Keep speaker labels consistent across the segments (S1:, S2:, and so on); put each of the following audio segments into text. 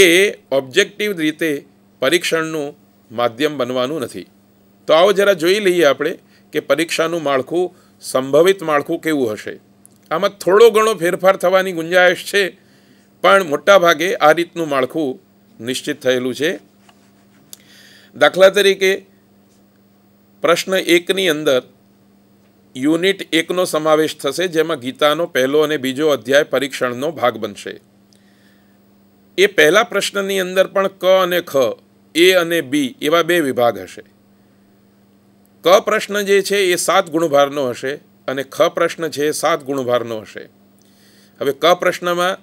S1: એ objective રીતે પરીક્ષણનું માધ્યમ બનવાનું નથી તો આવો જરા જોઈ લઈએ આપણે કે પરીક્ષાનું માળખું સંભવિત માળખું કેવું હશે આમાં થોડો ઘણો ફેરફાર થવાની ગુંજાયશ છે પણ મોટાભાગે આ રીતનું માળખું નિશ્ચિત થયેલું છે દાખલા તરીકે પ્રશ્ન એકની અંદર યુનિટ એકનો સમાવેશ થશે જેમાં ગીતાનો પહેલો અને બીજો અધ્યાય પરીક્ષણનો ભાગ બનશે એ પહેલા પ્રશ્નની અંદર પણ ક અને ખ એ અને બી એવા બે વિભાગ હશે ક પ્રશ્ન જે છે એ સાત ગુણભારનો હશે અને ખ પ્રશ્ન છે એ સાત ગુણભારનો હશે હવે ક પ્રશ્નમાં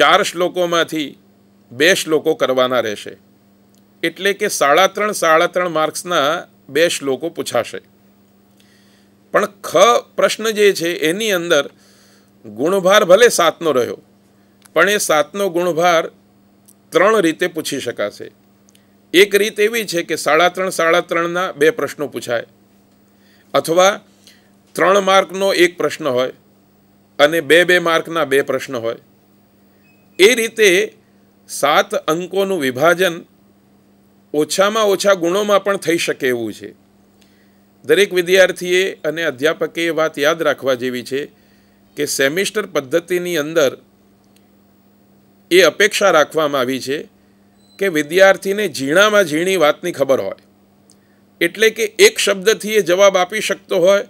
S1: ચાર શ્લોકોમાંથી બે શ્લોકો કરવાના રહેશે એટલે કે સાડા ત્રણ સાડા ત્રણ માર્ક્સના બે શ્લોકો પૂછાશે પણ ખ પ્રશ્ન જે છે એની અંદર ગુણભાર ભલે સાતનો રહ્યો પણ એ સાતનો ગુણભાર ત્રણ રીતે પૂછી શકાશે એક રીત એવી છે કે સાડા ત્રણ સાડા ત્રણના બે પ્રશ્નો પૂછાય અથવા ત્રણ માર્કનો એક પ્રશ્ન હોય અને બે બે માર્કના બે પ્રશ્ન હોય એ રીતે સાત અંકોનું વિભાજન ઓછામાં ઓછા ગુણોમાં પણ થઈ શકે એવું છે દરેક વિદ્યાર્થીએ અને અધ્યાપકે એ વાત યાદ રાખવા જેવી છે કે સેમિસ્ટર પદ્ધતિની અંદર એ અપેક્ષા રાખવામાં આવી છે કે વિદ્યાર્થીને ઝીણામાં ઝીણી વાતની ખબર હોય એટલે કે એક શબ્દથી એ જવાબ આપી શકતો હોય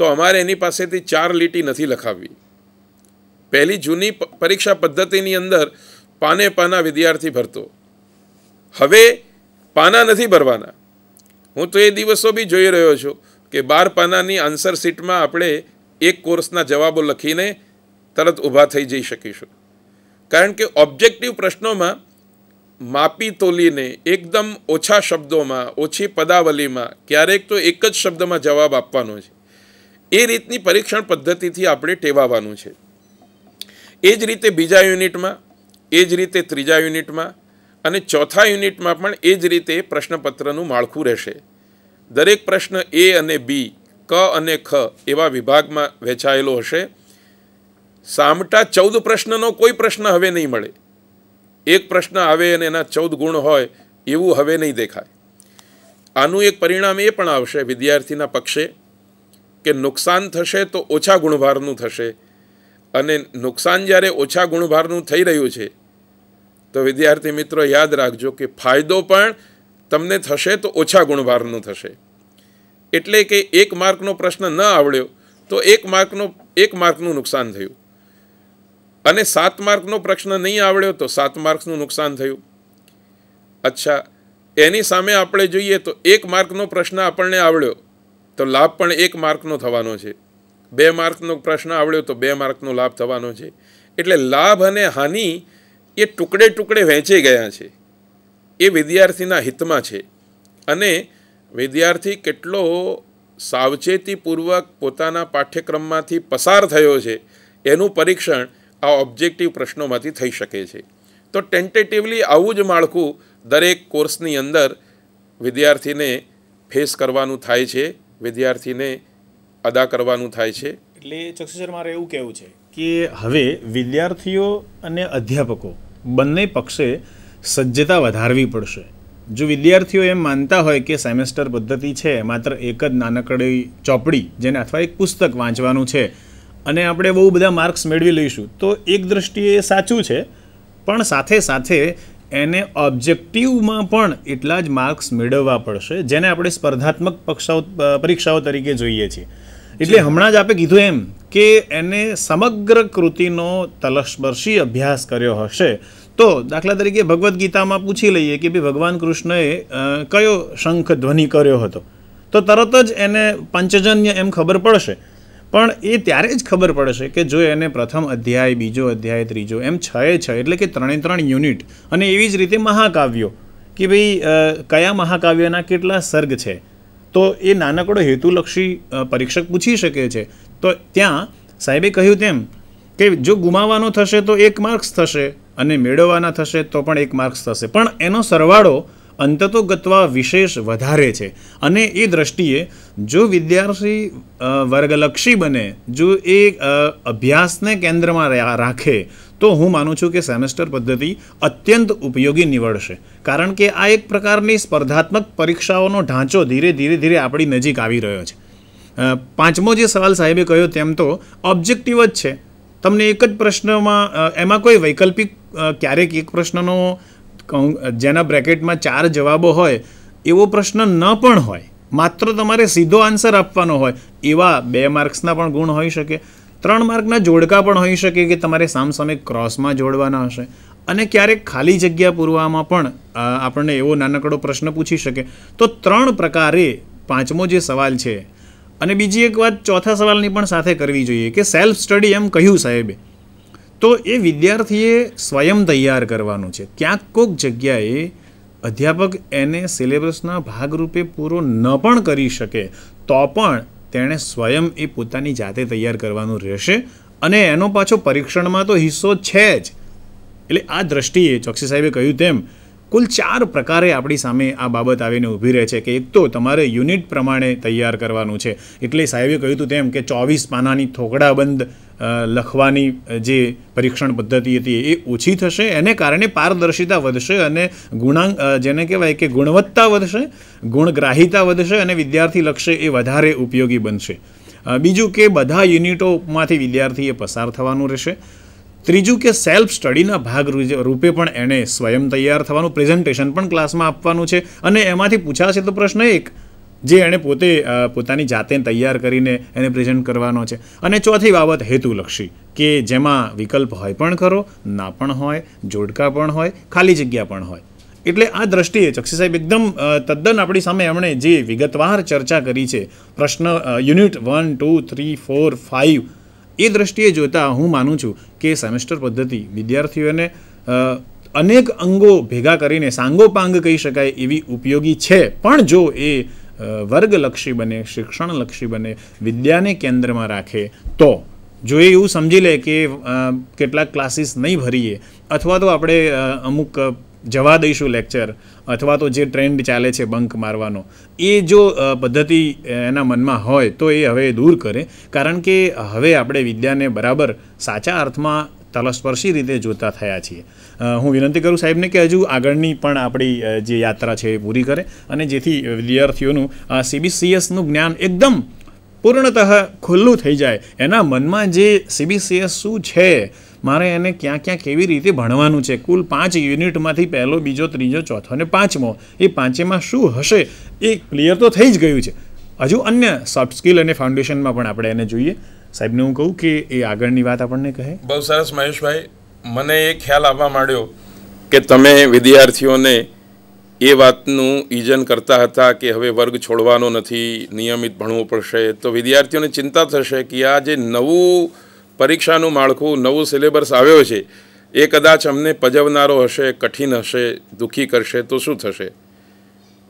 S1: તો અમારે એની પાસેથી ચાર લીટી નથી લખાવવી પહેલી જૂની પરીક્ષા પદ્ધતિની અંદર પાને પાના વિદ્યાર્થી ભરતો હવે પાના નથી ભરવાના હું તો એ દિવસો બી જોઈ રહ્યો છું કે બાર પાનાની આન્સર શીટમાં આપણે એક કોર્સના જવાબો લખીને તરત ઊભા થઈ જઈ શકીશું કારણ કે ઓબ્જેક્ટિવ પ્રશ્નોમાં માપી તોલીને એકદમ ઓછા શબ્દોમાં ઓછી પદાવલીમાં ક્યારેક તો એક જ શબ્દમાં જવાબ આપવાનો છે એ રીતની પરીક્ષણ પદ્ધતિથી આપણે ટેવાવાનું છે એ જ રીતે બીજા યુનિટમાં એ જ રીતે ત્રીજા યુનિટમાં અને ચોથા યુનિટમાં પણ એ જ રીતે પ્રશ્નપત્રનું માળખું રહેશે દરેક પ્રશ્ન એ અને બી ક અને ખ એવા વિભાગમાં વહેંચાયેલો હશે સામટા ચૌદ પ્રશ્નનો કોઈ પ્રશ્ન હવે નહીં મળે એક પ્રશ્ન આવે અને એના ચૌદ ગુણ હોય એવું હવે નહીં દેખાય આનું એક પરિણામ એ પણ આવશે વિદ્યાર્થીના પક્ષે કે નુકસાન થશે તો ઓછા ગુણભારનું થશે અને નુકસાન જ્યારે ઓછા ગુણભારનું થઈ રહ્યું છે તો વિદ્યાર્થી મિત્રો યાદ રાખજો કે ફાયદો પણ તમને થશે તો ઓછા ગુણભારનું થશે એટલે કે એક માર્કનો પ્રશ્ન ન આવડ્યો તો એક માર્કનો એક માર્કનું નુકસાન થયું અને સાત માર્કનો પ્રશ્ન નહીં આવડ્યો તો સાત માર્ક્સનું નુકસાન થયું અચ્છા એની સામે આપણે જોઈએ તો એક માર્કનો પ્રશ્ન આપણને આવડ્યો તો લાભ પણ એક માર્કનો થવાનો છે બે માર્કનો પ્રશ્ન આવડ્યો તો બે માર્કનો લાભ થવાનો છે એટલે લાભ અને હાનિ એ ટુકડે ટુકડે વહેંચી ગયા છે એ વિદ્યાર્થીના હિતમાં છે અને વિદ્યાર્થી કેટલો સાવચેતીપૂર્વક પોતાના પાઠ્યક્રમમાંથી પસાર થયો છે એનું પરીક્ષણ આ ઓબ્જેક્ટિવ પ્રશ્નોમાંથી થઈ શકે છે તો ટેન્ટેટિવલી આવું જ માળખું દરેક કોર્સની અંદર વિદ્યાર્થીને ફેસ કરવાનું થાય છે વિદ્યાર્થીને અદા કરવાનું થાય છે એટલે
S2: ચક્ષુસર મારે એવું કહેવું છે કે હવે વિદ્યાર્થીઓ અને અધ્યાપકો બંને પક્ષે સજ્જતા વધારવી પડશે જો વિદ્યાર્થીઓ એમ માનતા હોય કે સેમેસ્ટર પદ્ધતિ છે માત્ર એક જ નાનકડી ચોપડી જેને અથવા એક પુસ્તક વાંચવાનું છે અને આપણે બહુ બધા માર્ક્સ મેળવી લઈશું તો એક દ્રષ્ટિએ એ સાચું છે પણ સાથે સાથે એને ઓબ્જેક્ટિવમાં પણ એટલા જ માર્ક્સ મેળવવા પડશે જેને આપણે સ્પર્ધાત્મક પક્ષાઓ પરીક્ષાઓ તરીકે જોઈએ છીએ એટલે હમણાં જ આપે કીધું એમ કે એને સમગ્ર કૃતિનો તલસ્પર્શી અભ્યાસ કર્યો હશે તો દાખલા તરીકે ભગવદ્ ગીતામાં પૂછી લઈએ કે ભાઈ ભગવાન કૃષ્ણએ કયો શંખ ધ્વનિ કર્યો હતો તો તરત જ એને પંચજન્ય એમ ખબર પડશે પણ એ ત્યારે જ ખબર પડશે કે જો એને પ્રથમ અધ્યાય બીજો અધ્યાય ત્રીજો એમ છ છ એટલે કે ત્રણે ત્રણ યુનિટ અને એવી જ રીતે મહાકાવ્યો કે ભાઈ કયા મહાકાવ્યના કેટલા સર્ગ છે તો એ નાનકડો હેતુલક્ષી પરીક્ષક પૂછી શકે છે તો ત્યાં સાહેબે કહ્યું તેમ કે જો ગુમાવવાનો થશે તો એક માર્ક્સ થશે અને મેળવવાના થશે તો પણ એક માર્ક્સ થશે પણ એનો સરવાળો અંતતો ગત્વા વિશેષ વધારે છે અને એ દ્રષ્ટિએ જો વિદ્યાર્થી વર્ગલક્ષી બને જો એ અભ્યાસને કેન્દ્રમાં રાખે તો હું માનું છું કે સેમેસ્ટર પદ્ધતિ અત્યંત ઉપયોગી નીવડશે કારણ કે આ એક પ્રકારની સ્પર્ધાત્મક પરીક્ષાઓનો ઢાંચો ધીરે ધીરે ધીરે આપણી નજીક આવી રહ્યો છે પાંચમો જે સવાલ સાહેબે કહ્યો તેમ તો ઓબ્જેક્ટિવ જ છે તમને એક જ પ્રશ્નમાં એમાં કોઈ વૈકલ્પિક ક્યારેક એક પ્રશ્નનો કહું જેના બ્રેકેટમાં ચાર જવાબો હોય એવો પ્રશ્ન ન પણ હોય માત્ર તમારે સીધો આન્સર આપવાનો હોય એવા બે માર્ક્સના પણ ગુણ હોઈ શકે ત્રણ માર્કના જોડકા પણ હોઈ શકે કે તમારે સામસામે ક્રોસમાં જોડવાના હશે અને ક્યારેક ખાલી જગ્યા પૂરવામાં પણ આપણને એવો નાનકડો પ્રશ્ન પૂછી શકે તો ત્રણ પ્રકારે પાંચમો જે સવાલ છે અને બીજી એક વાત ચોથા સવાલની પણ સાથે કરવી જોઈએ કે સેલ્ફ સ્ટડી એમ કહ્યું સાહેબે તો એ વિદ્યાર્થીએ સ્વયં તૈયાર કરવાનું છે ક્યાંક કોઈક જગ્યાએ અધ્યાપક એને સિલેબસના ભાગરૂપે પૂરો ન પણ કરી શકે તો પણ તેણે સ્વયં એ પોતાની જાતે તૈયાર કરવાનું રહેશે અને એનો પાછો પરીક્ષણમાં તો હિસ્સો છે જ એટલે આ દ્રષ્ટિએ ચોકસી સાહેબે કહ્યું તેમ કુલ ચાર પ્રકારે આપણી સામે આ બાબત આવીને ઊભી રહે છે કે એક તો તમારે યુનિટ પ્રમાણે તૈયાર કરવાનું છે એટલે સાહેબે કહ્યું હતું તેમ કે ચોવીસ પાનાની થોકડાબંધ લખવાની જે પરીક્ષણ પદ્ધતિ હતી એ ઓછી થશે એને કારણે પારદર્શિતા વધશે અને ગુણાંક જેને કહેવાય કે ગુણવત્તા વધશે ગુણગ્રાહિતા વધશે અને વિદ્યાર્થી લક્ષ્ય એ વધારે ઉપયોગી બનશે બીજું કે બધા યુનિટોમાંથી વિદ્યાર્થીએ પસાર થવાનું રહેશે ત્રીજું કે સેલ્ફ સ્ટડીના ભાગ રૂપે પણ એણે સ્વયં તૈયાર થવાનું પ્રેઝન્ટેશન પણ ક્લાસમાં આપવાનું છે અને એમાંથી પૂછાશે તો પ્રશ્ન એક જે એણે પોતે પોતાની જાતે તૈયાર કરીને એને પ્રેઝન્ટ કરવાનો છે અને ચોથી બાબત હેતુલક્ષી કે જેમાં વિકલ્પ હોય પણ ખરો ના પણ હોય જોડકા પણ હોય ખાલી જગ્યા પણ હોય એટલે આ દ્રષ્ટિએ ચક્ષી સાહેબ એકદમ તદ્દન આપણી સામે એમણે જે વિગતવાર ચર્ચા કરી છે પ્રશ્ન unit one two three four five એ દ્રષ્ટિએ જોતાં હું માનું છું કે સેમેસ્ટર પદ્ધતિ વિદ્યાર્થીઓને અનેક અંગો ભેગા કરીને સાંગોપાંગ કહી શકાય એવી ઉપયોગી છે પણ જો એ વર્ગલક્ષી બને શિક્ષણલક્ષી બને વિદ્યાને કેન્દ્રમાં રાખે તો જો એ એવું સમજી લે કે કેટલાક ક્લાસીસ નહીં ભરીએ અથવા તો આપણે અમુક જવા દઈશું લેક્ચર અથવા તો જે ટ્રેન્ડ ચાલે છે બંક મારવાનો એ જો પદ્ધતિ એના મનમાં હોય તો એ હવે દૂર કરે કારણ કે હવે આપણે વિદ્યાને બરાબર સાચા અર્થમાં તલસ્પર્શી રીતે જોતા થયા છીએ હું વિનંતી કરું સાહેબને કે હજુ આગળની પણ આપણી જે યાત્રા છે એ પૂરી કરે અને જેથી વિદ્યાર્થીઓનું સીબીસીએસનું જ્ઞાન એકદમ પૂર્ણતઃ ખુલ્લું થઈ જાય એના મનમાં જે સીબીસીએસ શું છે મારે એને ક્યાં ક્યાં કેવી રીતે ભણવાનું છે કુલ પાંચ યુનિટમાંથી પહેલો બીજો ત્રીજો ચોથો અને પાંચમો એ પાંચેમાં શું હશે એ ક્લિયર તો થઈ જ ગયું છે હજુ અન્ય સોફ્ટ સ્કિલ અને ફાઉન્ડેશનમાં પણ આપણે એને જોઈએ સાહેબને હું કહું કે એ આગળની વાત આપણને કહે
S1: બહુ સરસ મહેશભાઈ મને એ ખ્યાલ આવવા માંડ્યો કે તમે વિદ્યાર્થીઓને એ વાતનું ઇજન કરતા હતા કે હવે વર્ગ છોડવાનો નથી નિયમિત ભણવું પડશે તો વિદ્યાર્થીઓને ચિંતા થશે કે આ જે નવું પરીક્ષાનું માળખું નવું સિલેબસ આવ્યો છે એ કદાચ અમને પજવનારો હશે કઠિન હશે દુઃખી કરશે તો શું થશે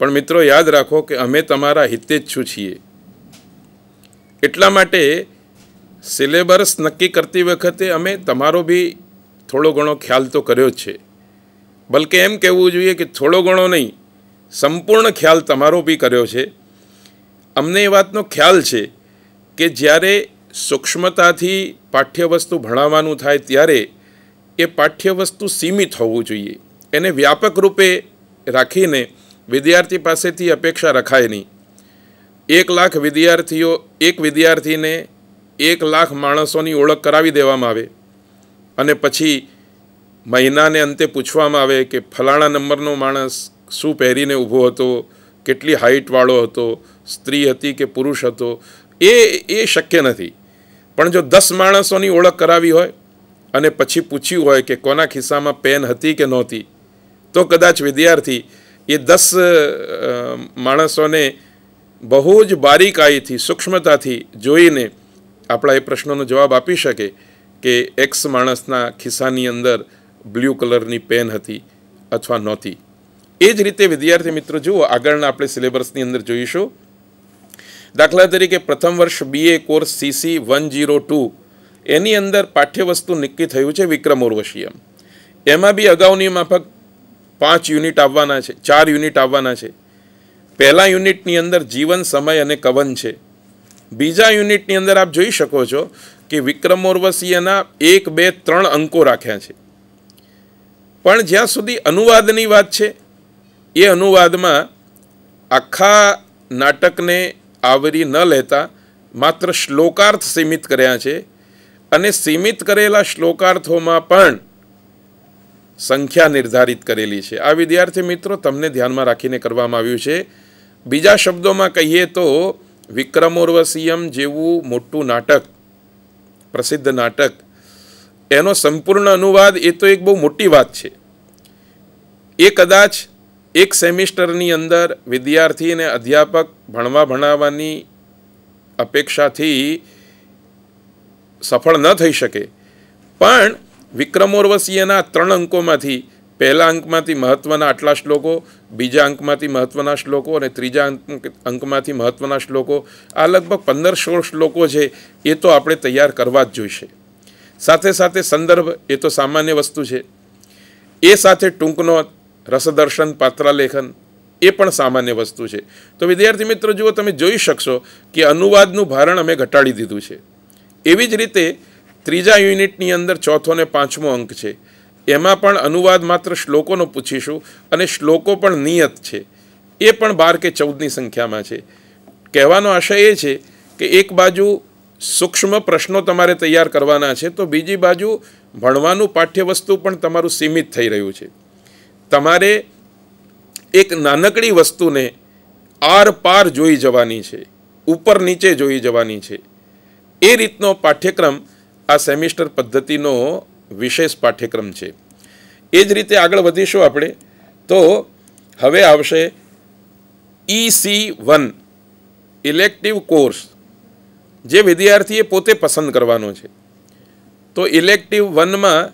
S1: પણ મિત્રો યાદ રાખો કે અમે તમારા હિતેચ્છુ છીએ એટલા માટે સિલેબસ નક્કી કરતી વખતે અમે તમારો બી થોડો ઘણો ખ્યાલ તો કર્યો છે બલકે એમ કહેવું જોઈએ કે થોડો ઘણો નહીં સંપૂર્ણ ખ્યાલ તમારો બી કર્યો છે અમને એ વાતનો ખ્યાલ છે કે જ્યારે સૂક્ષ્મતાથી પાઠ્યવસ્તુ ભણાવવાનું થાય ત્યારે એ પાઠ્યવસ્તુ સીમિત હોવું જોઈએ એને વ્યાપક રૂપે રાખીને વિદ્યાર્થી પાસેથી અપેક્ષા રખાય નહીં એક લાખ વિદ્યાર્થીઓ એક વિદ્યાર્થીને એક લાખ માણસોની ઓળખ કરાવી દેવામાં આવે અને પછી મહિનાને અંતે પૂછવામાં આવે કે ફલાણા નંબરનો માણસ શું પહેરીને ઊભો હતો કેટલી હાઇટવાળો હતો સ્ત્રી હતી કે પુરુષ હતો એ એ શક્ય નથી પણ જો દસ માણસોની ઓળખ કરાવી હોય અને પછી પૂછ્યું હોય કે કોના ખિસ્સામાં પેન હતી કે નહોતી તો કદાચ વિદ્યાર્થી એ દસ માણસોને બહુ જ બારીકાઈથી સૂક્ષ્મતાથી જોઈને આપણા એ પ્રશ્નોનો જવાબ આપી શકે કે એક્સ માણસના ખિસ્સાની અંદર બ્લુ કલરની પેન હતી અથવા નહોતી એ જ રીતે વિદ્યાર્થી મિત્રો જુઓ આગળના આપણે સિલેબસની અંદર જોઈશું દાખલા તરીકે પ્રથમ વર્ષ BA course CC one zero two એની અંદર પાઠ્યવસ્તુ નક્કી થયું છે વિક્રમ વિક્રમોર્વશીયમ એમાં બી અગાઉની માફક પાંચ યુનિટ આવવાના છે ચાર યુનિટ આવવાના છે પહેલાં યુનિટની અંદર જીવન સમય અને કવન છે બીજા યુનિટની અંદર આપ જોઈ શકો છો કે વિક્રમ વિક્રમોર્વસીયના એક બે ત્રણ અંકો રાખ્યા છે પણ જ્યાં સુધી અનુવાદની વાત છે એ અનુવાદમાં આખા નાટકને આવરી ન લેતા માત્ર શ્લોકાર્થ સીમિત કર્યા છે અને સીમિત કરેલા શ્લોકાર્થોમાં પણ સંખ્યા નિર્ધારિત કરેલી છે આ વિદ્યાર્થી મિત્રો તમને ધ્યાનમાં રાખીને કરવામાં આવ્યું છે બીજા શબ્દોમાં કહીએ તો વિક્રમોર્વસીયમ જેવું મોટું નાટક પ્રસિદ્ધ નાટક એનો સંપૂર્ણ અનુવાદ એ તો એક બહુ મોટી વાત છે એ કદાચ એક સેમિસ્ટરની અંદર વિદ્યાર્થી અને અધ્યાપક ભણવા ભણાવવાની અપેક્ષાથી સફળ ન થઈ શકે પણ વિક્રમોર્વસીયના ત્રણ અંકોમાંથી પહેલા અંકમાંથી મહત્ત્વના આટલા શ્લોકો બીજા અંકમાંથી મહત્ત્વના શ્લોકો અને ત્રીજા અંકમાંથી મહત્ત્વના શ્લોકો આ લગભગ પંદર સોળ શ્લોકો છે એ તો આપણે તૈયાર કરવા જ જોઈશે સાથે સાથે સંદર્ભ એ તો સામાન્ય વસ્તુ છે એ સાથે ટૂંકનો રસદર્શન પાત્રાલેખન એ પણ સામાન્ય વસ્તુ છે તો વિદ્યાર્થી મિત્રો જુઓ તમે જોઈ શકશો કે અનુવાદનું ભારણ અમે ઘટાડી દીધું છે એવી જ રીતે ત્રીજા યુનિટની અંદર ચોથો ને પાંચમો અંક છે એમાં પણ અનુવાદ માત્ર શ્લોકોનો પૂછીશું અને શ્લોકો પણ નિયત છે એ પણ બાર કે ચૌદની સંખ્યામાં છે કહેવાનો આશય એ છે કે એક બાજુ સૂક્ષ્મ પ્રશ્નો તમારે તૈયાર કરવાના છે તો બીજી બાજુ ભણવાનું પાઠ્યવસ્તુ પણ તમારું સીમિત થઈ રહ્યું છે તમારે એક નાનકડી વસ્તુને આર પાર જોઈ જવાની છે ઉપર નીચે જોઈ જવાની છે એ રીતનો પાઠ્યક્રમ આ સેમિસ્ટર પદ્ધતિનો વિશેષ પાઠ્યક્રમ છે એ જ રીતે આગળ વધીશું આપણે તો હવે આવશે ઈસી વન ઇલેક્ટિવ કોર્સ જે વિદ્યાર્થીએ પોતે પસંદ કરવાનો છે તો ઇલેક્ટિવ વનમાં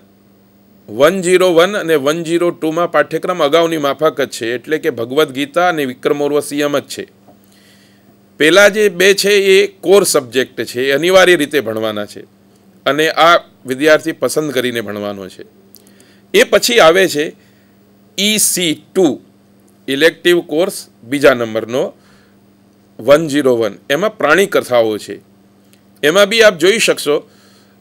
S1: વન જીરો વન અને વન જીરો ટુમાં પાઠ્યક્રમ અગાઉની માફક જ છે એટલે કે ભગવદ્ ગીતા અને વિક્રમોર્વસીયમ જ છે પહેલાં જે બે છે એ કોર સબ્જેક્ટ છે એ અનિવાર્ય રીતે ભણવાના છે અને આ વિદ્યાર્થી પસંદ કરીને ભણવાનો છે એ પછી આવે છે સી ટુ ઇલેક્ટિવ કોર્સ બીજા નંબરનો વન ઝીરો વન એમાં પ્રાણી કથાઓ છે એમાં બી આપ જોઈ શકશો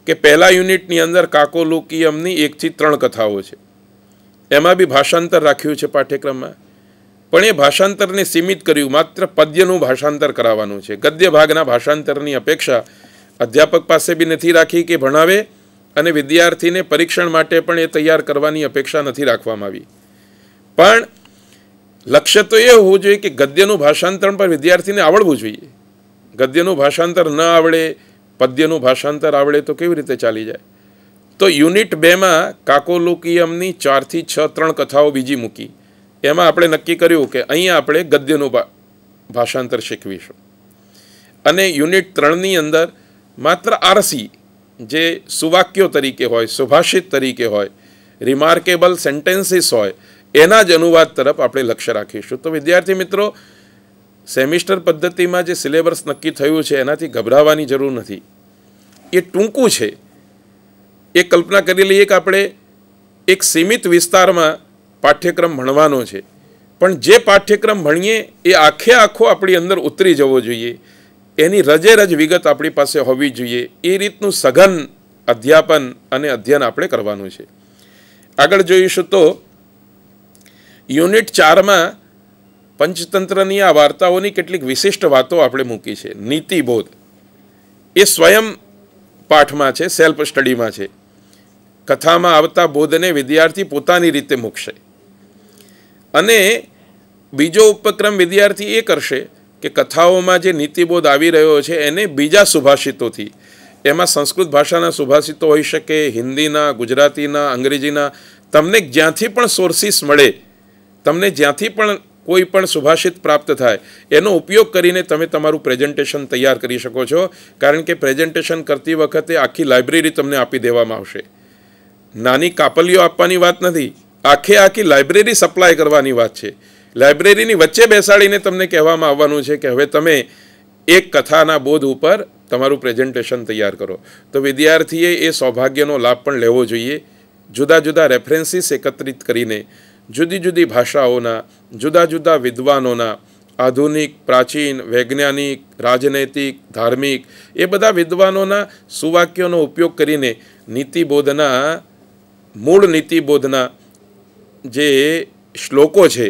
S1: કે પહેલા યુનિટની અંદર કાકોલુકિયમની એકથી ત્રણ કથાઓ છે એમાં બી ભાષાંતર રાખ્યું છે પાઠ્યક્રમમાં પણ એ ભાષાંતરને સીમિત કર્યું માત્ર પદ્યનું ભાષાંતર કરાવવાનું છે ગદ્ય ભાગના ભાષાંતરની અપેક્ષા અધ્યાપક પાસે બી નથી રાખી કે ભણાવે અને વિદ્યાર્થીને પરીક્ષણ માટે પણ એ તૈયાર કરવાની અપેક્ષા નથી રાખવામાં આવી પણ લક્ષ્ય તો એ હોવું જોઈએ કે ગદ્યનું ભાષાંતરણ પર વિદ્યાર્થીને આવડવું જોઈએ ગદ્યનું ભાષાંતર ન આવડે પદ્યનું ભાષાંતર આવડે તો કેવી રીતે ચાલી જાય તો યુનિટ બેમાં કાકોલુકિયમની ચારથી છ ત્રણ કથાઓ બીજી મૂકી એમાં આપણે નક્કી કર્યું કે અહીંયા આપણે ગદ્યનું ભાષાંતર શીખવીશું અને યુનિટ ત્રણની અંદર માત્ર આરસી જે સુવાક્યો તરીકે હોય સુભાષિત તરીકે હોય રિમાર્કેબલ સેન્ટેન્સીસ હોય એના જ અનુવાદ તરફ આપણે લક્ષ્ય રાખીશું તો વિદ્યાર્થી મિત્રો સેમિસ્ટર પદ્ધતિમાં જે સિલેબસ નક્કી થયું છે એનાથી ગભરાવાની જરૂર નથી એ ટૂંકું છે એ કલ્પના કરી લઈએ કે આપણે એક સીમિત વિસ્તારમાં પાઠ્યક્રમ ભણવાનો છે પણ જે પાઠ્યક્રમ ભણીએ એ આખે આખો આપણી અંદર ઉતરી જવો જોઈએ એની રજેરજ વિગત આપણી પાસે હોવી જોઈએ એ રીતનું સઘન અધ્યાપન અને અધ્યયન આપણે કરવાનું છે આગળ જોઈશું તો યુનિટ ચારમાં પંચતંત્રની આ વાર્તાઓની કેટલીક વિશિષ્ટ વાતો આપણે મૂકી છે નીતિબોધ એ સ્વયં પાઠમાં છે સેલ્ફ સ્ટડીમાં છે કથામાં આવતા બોધને વિદ્યાર્થી પોતાની રીતે મૂકશે અને બીજો ઉપક્રમ વિદ્યાર્થી એ કરશે કે કથાઓમાં જે નીતિબોધ આવી રહ્યો છે એને બીજા સુભાષિતોથી એમાં સંસ્કૃત ભાષાના સુભાષિતો હોઈ શકે હિન્દીના ગુજરાતીના અંગ્રેજીના તમને જ્યાંથી પણ સોર્સિસ મળે તમને જ્યાંથી પણ કોઈ પણ સુભાષિત પ્રાપ્ત થાય એનો ઉપયોગ કરીને તમે તમારું પ્રેઝન્ટેશન તૈયાર કરી શકો છો કારણ કે પ્રેઝન્ટેશન કરતી વખતે આખી લાઇબ્રેરી તમને આપી દેવામાં આવશે નાની કાપલીઓ આપવાની વાત નથી આખે આખી લાઇબ્રેરી સપ્લાય કરવાની વાત છે લાઇબ્રેરીની વચ્ચે બેસાડીને તમને કહેવામાં આવવાનું છે કે હવે તમે એક કથાના બોધ ઉપર તમારું પ્રેઝન્ટેશન તૈયાર કરો તો વિદ્યાર્થીએ એ સૌભાગ્યનો લાભ પણ લેવો જોઈએ જુદા જુદા રેફરન્સીસ એકત્રિત કરીને જુદી જુદી ભાષાઓના જુદા જુદા વિદ્વાનોના આધુનિક પ્રાચીન વૈજ્ઞાનિક રાજનૈતિક ધાર્મિક એ બધા વિદ્વાનોના સુવાક્યોનો ઉપયોગ કરીને નીતિબોધના મૂળ નીતિબોધના જે શ્લોકો છે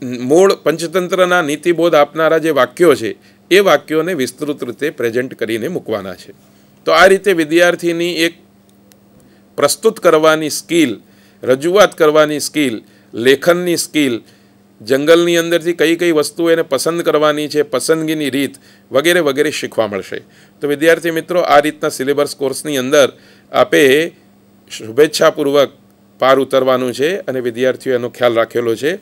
S1: મૂળ પંચતંત્રના નીતિબોધ આપનારા જે વાક્યો છે એ વાક્યોને વિસ્તૃત રીતે પ્રેઝન્ટ કરીને મૂકવાના છે તો આ રીતે વિદ્યાર્થીની એક પ્રસ્તુત કરવાની સ્કિલ રજૂઆત કરવાની સ્કિલ લેખનની સ્કિલ જંગલની અંદરથી કઈ કઈ વસ્તુઓ એને પસંદ કરવાની છે પસંદગીની રીત વગેરે વગેરે શીખવા મળશે તો વિદ્યાર્થી મિત્રો આ રીતના સિલેબસ કોર્સની અંદર આપે શુભેચ્છાપૂર્વક પાર ઉતરવાનું છે અને વિદ્યાર્થીઓ એનો ખ્યાલ રાખેલો છે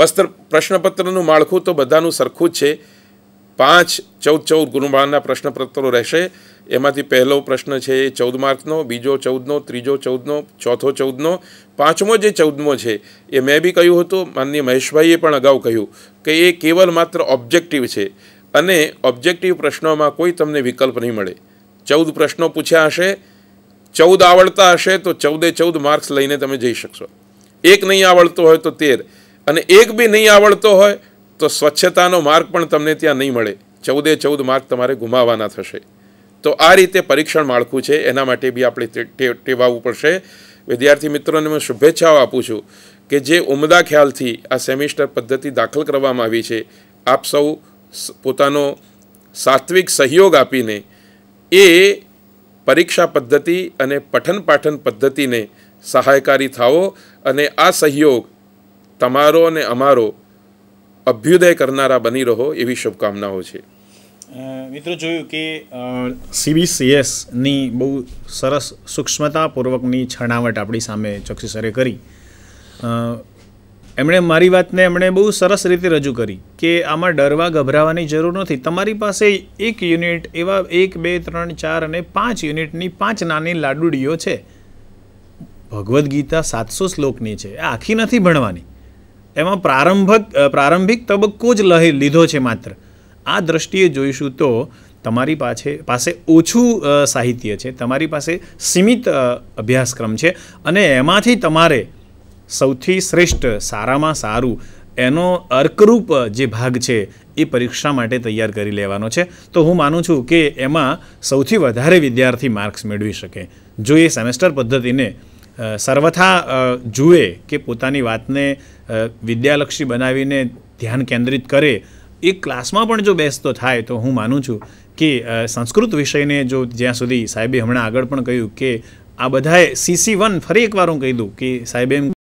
S1: પસ્ત્ર પ્રશ્નપત્રનું માળખું તો બધાનું સરખું જ છે પાંચ ચૌદ ચૌદ ગુણબાણના પ્રશ્નપત્રો રહેશે એમાંથી પહેલો પ્રશ્ન છે એ ચૌદ માર્કનો બીજો ચૌદનો ત્રીજો ચૌદનો ચોથો ચૌદનો પાંચમો જે ચૌદમો છે એ મેં બી કહ્યું હતું માનની મહેશભાઈએ પણ અગાઉ કહ્યું કે એ કેવલ માત્ર ઓબ્જેક્ટિવ છે અને ઓબ્જેક્ટિવ પ્રશ્નોમાં કોઈ તમને વિકલ્પ નહીં મળે ચૌદ પ્રશ્નો પૂછ્યા હશે ચૌદ આવડતા હશે તો ચૌદે ચૌદ માર્ક્સ લઈને તમે જઈ શકશો એક નહીં આવડતો હોય તો તેર અને એક બી નહીં આવડતો હોય તો સ્વચ્છતાનો માર્ગ પણ તમને ત્યાં નહીં મળે ચૌદે ચૌદ માર્ક તમારે ગુમાવવાના થશે તો આ રીતે પરીક્ષણ માળખું છે એના માટે બી આપણે ટેવાવવું પડશે વિદ્યાર્થી મિત્રોને હું શુભેચ્છાઓ આપું છું કે જે ઉમદા ખ્યાલથી આ સેમિસ્ટર પદ્ધતિ દાખલ કરવામાં આવી છે આપ સૌ પોતાનો સાત્વિક સહયોગ આપીને એ પરીક્ષા પદ્ધતિ અને પઠન પાઠન પદ્ધતિને સહાયકારી થાઓ અને આ સહયોગ તમારો અને અમારો અભ્યુદય કરનારા બની રહો એવી શુભકામનાઓ છે
S2: મિત્રો જોયું કે સીબીસીએસની બહુ સરસ સૂક્ષ્મતાપૂર્વકની છણાવટ આપણી સામે ચક્ષુ સરે કરી એમણે મારી વાતને એમણે બહુ સરસ રીતે રજૂ કરી કે આમાં ડરવા ગભરાવાની જરૂર નથી તમારી પાસે એક યુનિટ એવા એક બે ત્રણ ચાર અને પાંચ યુનિટની પાંચ નાની લાડુડીઓ છે ભગવદ્ ગીતા સાતસો શ્લોકની છે આખી નથી ભણવાની એમાં પ્રારંભક પ્રારંભિક તબક્કો જ લહે લીધો છે માત્ર આ દ્રષ્ટિએ જોઈશું તો તમારી પાસે પાસે ઓછું સાહિત્ય છે તમારી પાસે સીમિત અભ્યાસક્રમ છે અને એમાંથી તમારે સૌથી શ્રેષ્ઠ સારામાં સારું એનો અર્કરૂપ જે ભાગ છે એ પરીક્ષા માટે તૈયાર કરી લેવાનો છે તો હું માનું છું કે એમાં સૌથી વધારે વિદ્યાર્થી માર્ક્સ મેળવી શકે જો એ સેમેસ્ટર પદ્ધતિને સર્વથા જુએ કે પોતાની વાતને વિદ્યાલક્ષી બનાવીને ધ્યાન કેન્દ્રિત કરે એ ક્લાસમાં પણ જો બેસતો થાય તો હું માનું છું કે સંસ્કૃત વિષયને જો જ્યાં સુધી સાહેબે હમણાં આગળ પણ કહ્યું કે આ બધાએ સીસી વન ફરી એકવાર હું કહી દઉં કે સાહેબે એમ